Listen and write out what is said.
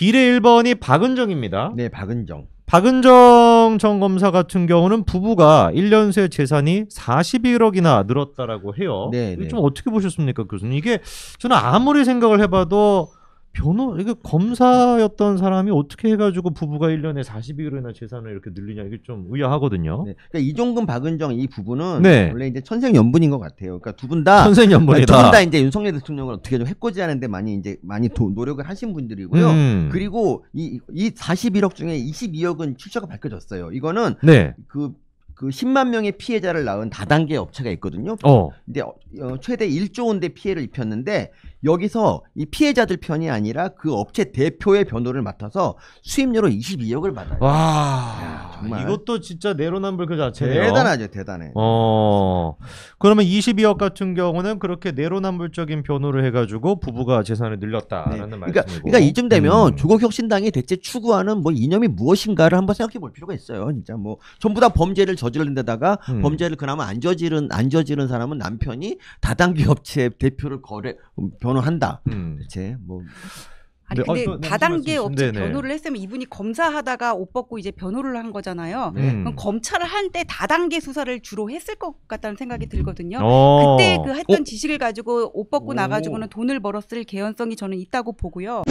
비례 1번이 박은정입니다. 네, 박은정. 박은정 전 검사 같은 경우는 부부가 1년 새 재산이 41억이나 늘었다라고 해요. 네, 네, 좀 어떻게 보셨습니까, 교수님? 이게 저는 아무리 생각을 해봐도 변호 이게 검사였던 사람이 어떻게 해가지고 부부가 1년에 42억이나 재산을 이렇게 늘리냐 이게 좀 의아하거든요. 네. 그러니까 이종근 박은정 이 부부는 네. 원래 이제 천생 연분인 것 같아요. 그러니까 두 분다 천생 연분이다. 그러니까 두분 다 이제 윤석열 대통령을 어떻게 좀 해코지하는데 많이 이제 많이 도, 노력을 하신 분들이고요. 음. 그리고 이 이 41억 중에 22억은 출처가 밝혀졌어요. 이거는 네. 그그 10만 명의 피해자를 낳은 다단계 업체가 있거든요. 어. 근데 어, 최대 1조 원대 피해를 입혔는데 여기서 이 피해자들 편이 아니라 그 업체 대표의 변호를 맡아서 수임료로 22억을 받아요. 와. 야, 정말 이것도 진짜 내로남불 그 자체네요. 대단하죠, 대단해. 어. 그러면 22억 같은 경우는 그렇게 내로남불적인 변호를 해가지고 부부가 재산을 늘렸다라는 네. 그러니까 말씀이고. 그니까 그러니까 이쯤 되면 음. 조국혁신당이 대체 추구하는 뭐 이념이 무엇인가를 한번 생각해 볼 필요가 있어요. 진짜 뭐 전부 다 범죄를 저지른 데다가 음. 범죄를 그나마 안 저지른 안 저지른 사람은 남편이 다단계 업체 대표를 거래 음, 변호한다. 음. 대체 뭐 아니 네, 어, 근데 어, 다단계 업체 변호를 했으면 이분이 검사하다가 옷 벗고 이제 변호를 한 거잖아요. 네. 음. 그럼 검찰을 한때 다단계 수사를 주로 했을 것 같다는 생각이 들거든요. 오. 어. 그때 그 했던 오. 어. 지식을 가지고 옷 벗고 오. 나가지고는 돈을 벌었을 개연성이 저는 있다고 보고요.